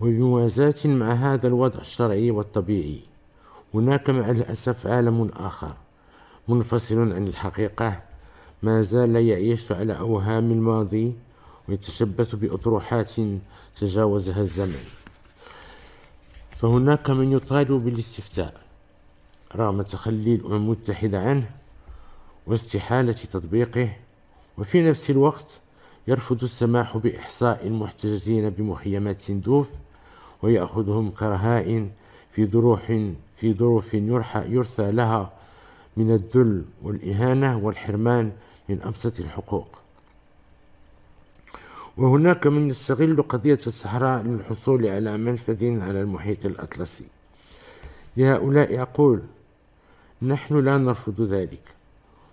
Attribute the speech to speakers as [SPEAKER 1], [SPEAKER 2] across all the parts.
[SPEAKER 1] وبموازاة مع هذا الوضع الشرعي والطبيعي هناك مع الأسف عالم آخر منفصل عن الحقيقة ما زال يعيش على أوهام الماضي ويتشبث بأطروحات تجاوزها الزمن فهناك من يطالب بالاستفتاء رغم تخلي الأمم المتحدة عنه واستحالة تطبيقه وفي نفس الوقت يرفض السماح بإحصاء المحتجزين بمخيمات سندوف ويأخذهم كرهائن في ظروف في ظروف يرثى لها من الذل والإهانة والحرمان من أبسط الحقوق وهناك من يستغل قضية الصحراء للحصول على منفذ على المحيط الأطلسي لهؤلاء أقول نحن لا نرفض ذلك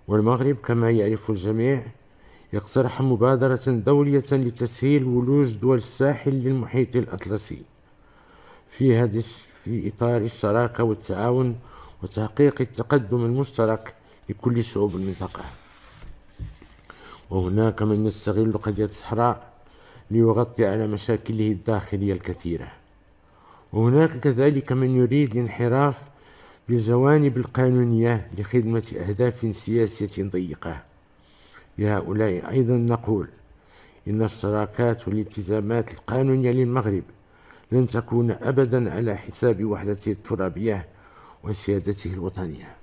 [SPEAKER 1] والمغرب كما يعرف الجميع يقترح مبادرة دولية لتسهيل ولوج دول الساحل للمحيط الأطلسي في هذا في إطار الشراكة والتعاون وتحقيق التقدم المشترك لكل شعوب المنطقة وهناك من يستغل قضية الصحراء ليغطي على مشاكله الداخلية الكثيرة وهناك كذلك من يريد الانحراف بالجوانب القانونية لخدمة أهداف سياسية ضيقة لهؤلاء أيضا نقول إن الشراكات والالتزامات القانونية للمغرب لن تكون أبدا على حساب وحدته الترابية وسيادته الوطنيه